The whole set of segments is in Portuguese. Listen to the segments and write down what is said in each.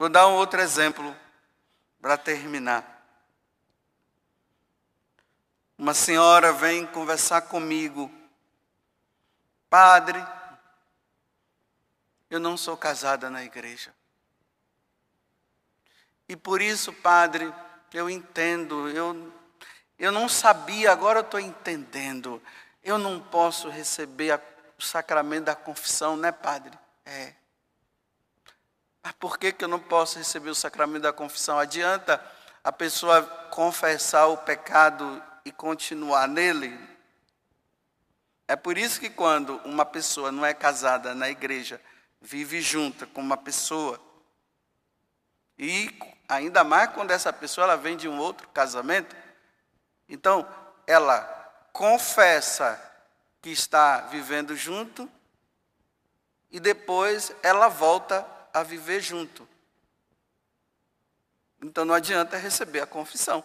Vou dar um outro exemplo para terminar. Uma senhora vem conversar comigo. Padre, eu não sou casada na igreja. E por isso, padre, eu entendo, eu, eu não sabia, agora eu estou entendendo. Eu não posso receber a, o sacramento da confissão, né, padre? É. Mas por que, que eu não posso receber o sacramento da confissão? Adianta a pessoa confessar o pecado e continuar nele? É por isso que quando uma pessoa não é casada na igreja, vive junta com uma pessoa, e ainda mais quando essa pessoa ela vem de um outro casamento, então ela confessa que está vivendo junto e depois ela volta a viver junto. Então não adianta receber a confissão.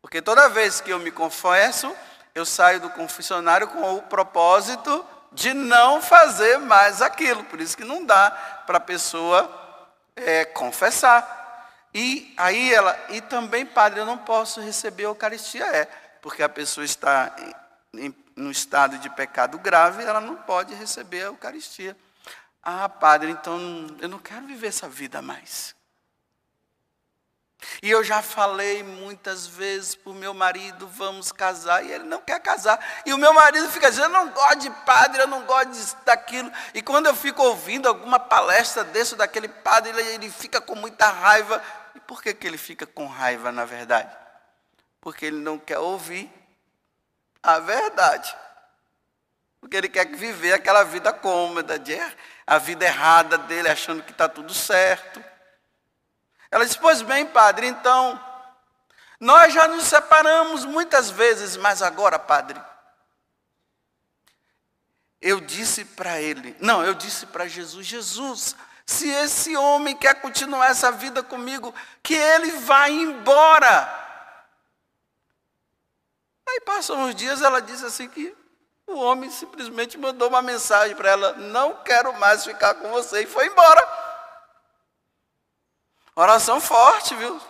Porque toda vez que eu me confesso, eu saio do confessionário com o propósito de não fazer mais aquilo. Por isso que não dá para a pessoa é, confessar. E aí ela, e também, padre, eu não posso receber a Eucaristia, é, porque a pessoa está em, em um estado de pecado grave, ela não pode receber a Eucaristia. Ah, padre, então eu não quero viver essa vida mais. E eu já falei muitas vezes para o meu marido, vamos casar, e ele não quer casar. E o meu marido fica dizendo, eu não gosto de padre, eu não gosto daquilo. E quando eu fico ouvindo alguma palestra desse ou daquele padre, ele, ele fica com muita raiva. E por que, que ele fica com raiva, na verdade? Porque ele não quer ouvir a verdade. Porque ele quer viver aquela vida cômoda, de, é, a vida errada dele, achando que está tudo certo. Ela disse: Pois bem, padre, então, nós já nos separamos muitas vezes, mas agora, padre, eu disse para ele, não, eu disse para Jesus: Jesus, se esse homem quer continuar essa vida comigo, que ele vá embora. Aí passam uns dias, ela disse assim que o homem simplesmente mandou uma mensagem para ela: Não quero mais ficar com você, e foi embora. Oração forte, viu?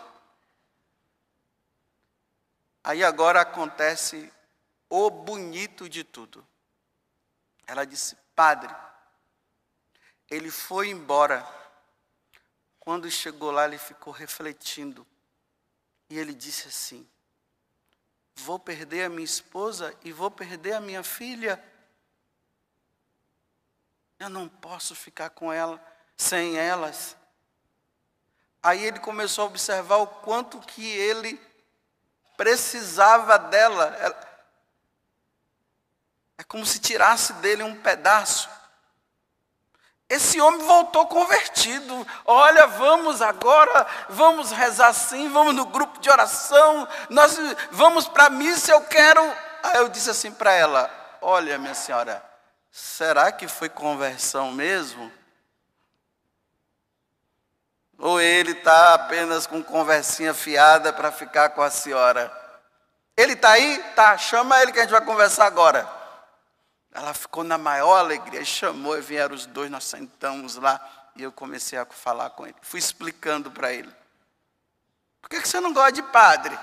Aí agora acontece o bonito de tudo. Ela disse: Padre, ele foi embora. Quando chegou lá, ele ficou refletindo. E ele disse assim: Vou perder a minha esposa e vou perder a minha filha. Eu não posso ficar com ela, sem elas. Aí ele começou a observar o quanto que ele precisava dela. É como se tirasse dele um pedaço. Esse homem voltou convertido. Olha, vamos agora, vamos rezar sim, vamos no grupo de oração, nós vamos para a missa, eu quero. Aí eu disse assim para ela: Olha, minha senhora, será que foi conversão mesmo? Ou ele está apenas com conversinha fiada para ficar com a senhora? Ele está aí? Tá, chama ele que a gente vai conversar agora. Ela ficou na maior alegria, chamou e vieram os dois, nós sentamos lá e eu comecei a falar com ele. Fui explicando para ele. Por que, que você não gosta de padre?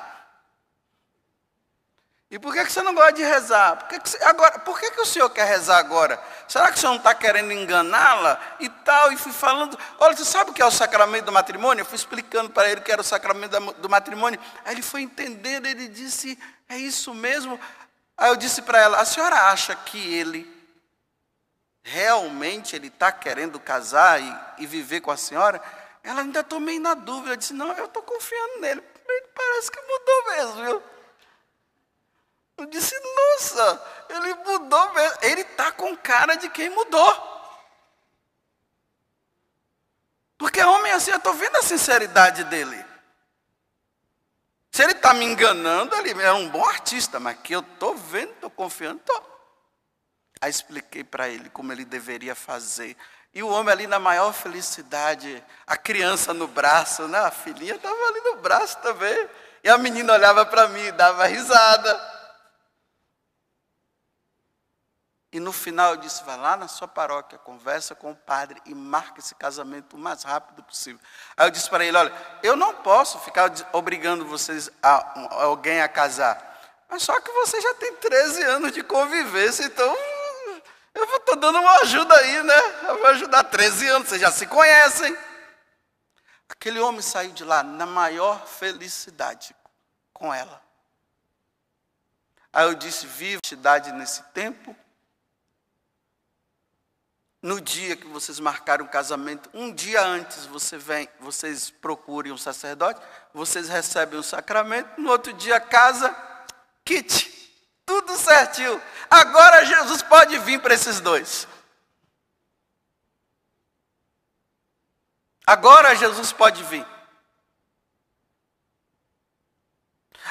E por que, que você não gosta de rezar? Por que, que, você, agora, por que, que o senhor quer rezar agora? Será que o senhor não está querendo enganá-la? E tal, e fui falando. Olha, você sabe o que é o sacramento do matrimônio? Eu fui explicando para ele o que era o sacramento do matrimônio. Aí ele foi entendendo, ele disse: É isso mesmo. Aí eu disse para ela: a senhora acha que ele realmente ele está querendo casar e, e, viver com a senhora? Ela ainda tomei meio na dúvida. Eu disse: não, eu estou confiando nele. Ele parece que mudou mesmo, viu? Eu disse: nossa, ele mudou mesmo. Ele está com cara de quem mudou. Porque homem assim, eu estou vendo a sinceridade dele. Se ele está me enganando, ele é um bom artista, mas que eu estou vendo, estou confiando, estou. Aí expliquei para ele como ele deveria fazer. E o homem ali na maior felicidade, a criança no braço, né? a filhinha estava ali no braço também. E a menina olhava para mim e dava risada. E no final eu disse: vai lá na sua paróquia, conversa com o padre e marca esse casamento o mais rápido possível. Aí eu disse para ele: olha, eu não posso ficar obrigando vocês, a, alguém a casar. Mas só que você já tem 13 anos de convivência, então eu estou dando uma ajuda aí, né? Eu vou ajudar 13 anos, vocês já se conhecem. Aquele homem saiu de lá na maior felicidade com ela. Aí eu disse: viva a cidade nesse tempo no dia que vocês marcaram o casamento, um dia antes você vem, vocês procurem um sacerdote, vocês recebem o sacramento, no outro dia casa, kit, tudo certinho. Agora Jesus pode vir para esses dois. Agora Jesus pode vir.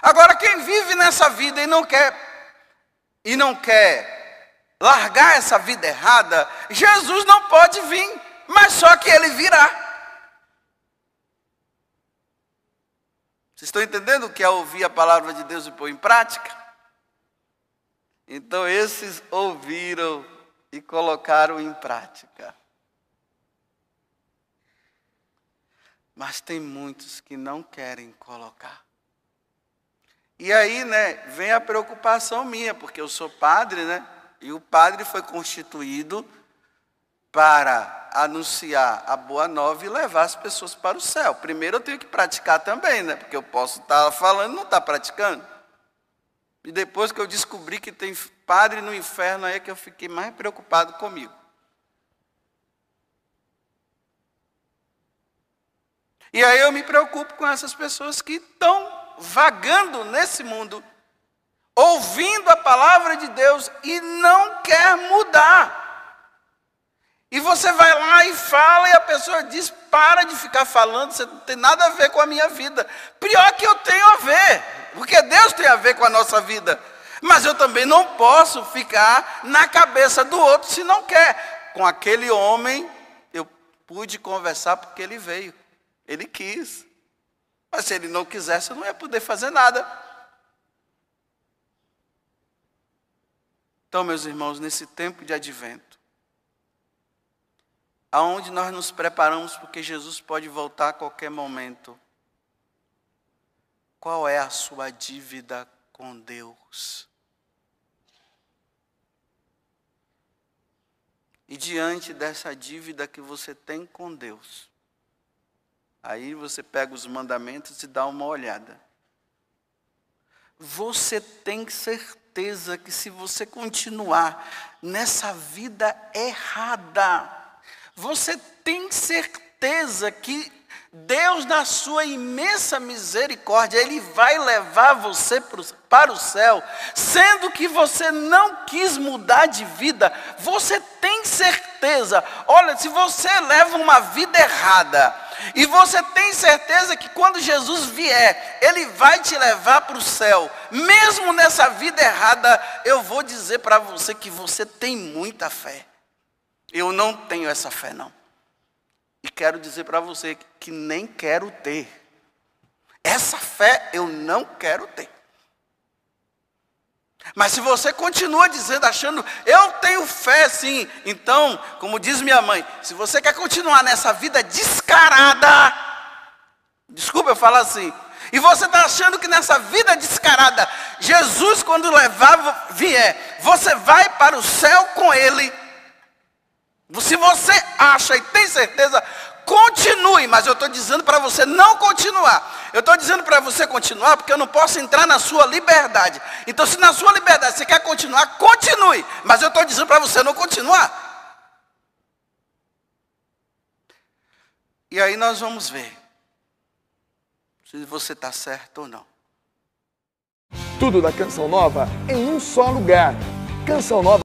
Agora quem vive nessa vida e não quer e não quer largar essa vida errada, Jesus não pode vir, mas só que ele virá. Vocês estão entendendo o que é ouvir a palavra de Deus e pôr em prática? Então esses ouviram e colocaram em prática. Mas tem muitos que não querem colocar. E aí, né, vem a preocupação minha, porque eu sou padre, né? E o padre foi constituído para anunciar a boa nova e levar as pessoas para o céu. Primeiro eu tenho que praticar também, né? Porque eu posso estar tá falando e não estar tá praticando. E depois que eu descobri que tem padre no inferno, aí é que eu fiquei mais preocupado comigo. E aí eu me preocupo com essas pessoas que estão vagando nesse mundo ouvindo a palavra de Deus e não quer mudar. E você vai lá e fala, e a pessoa diz: para de ficar falando, você não tem nada a ver com a minha vida. Pior que eu tenho a ver, porque Deus tem a ver com a nossa vida. Mas eu também não posso ficar na cabeça do outro se não quer. Com aquele homem, eu pude conversar porque ele veio, ele quis. Mas se ele não quisesse, eu não ia poder fazer nada. Então, meus irmãos, nesse tempo de advento, aonde nós nos preparamos porque Jesus pode voltar a qualquer momento, qual é a sua dívida com Deus? E diante dessa dívida que você tem com Deus, aí você pega os mandamentos e dá uma olhada. Você tem certeza certeza que se você continuar nessa vida errada, você tem certeza que Deus, na sua imensa misericórdia, Ele vai levar você para o céu, sendo que você não quis mudar de vida, você tem certeza. Olha, se você leva uma vida errada, e você tem certeza que quando Jesus vier, Ele vai te levar para o céu. Mesmo nessa vida errada, eu vou dizer para você que você tem muita fé. Eu não tenho essa fé, não. E quero dizer para você que nem quero ter. Essa fé eu não quero ter. Mas se você continua dizendo, achando, eu tenho fé sim, então, como diz minha mãe, se você quer continuar nessa vida descarada, desculpa eu falar assim, e você está achando que nessa vida descarada, Jesus, quando levar, vier, você vai para o céu com ele. Se você acha e tem certeza Continue, mas eu estou dizendo para você não continuar. Eu estou dizendo para você continuar porque eu não posso entrar na sua liberdade. Então, se na sua liberdade você quer continuar, continue. Mas eu estou dizendo para você não continuar. E aí nós vamos ver se você está certo ou não. Tudo da Canção Nova em um só lugar. Canção Nova.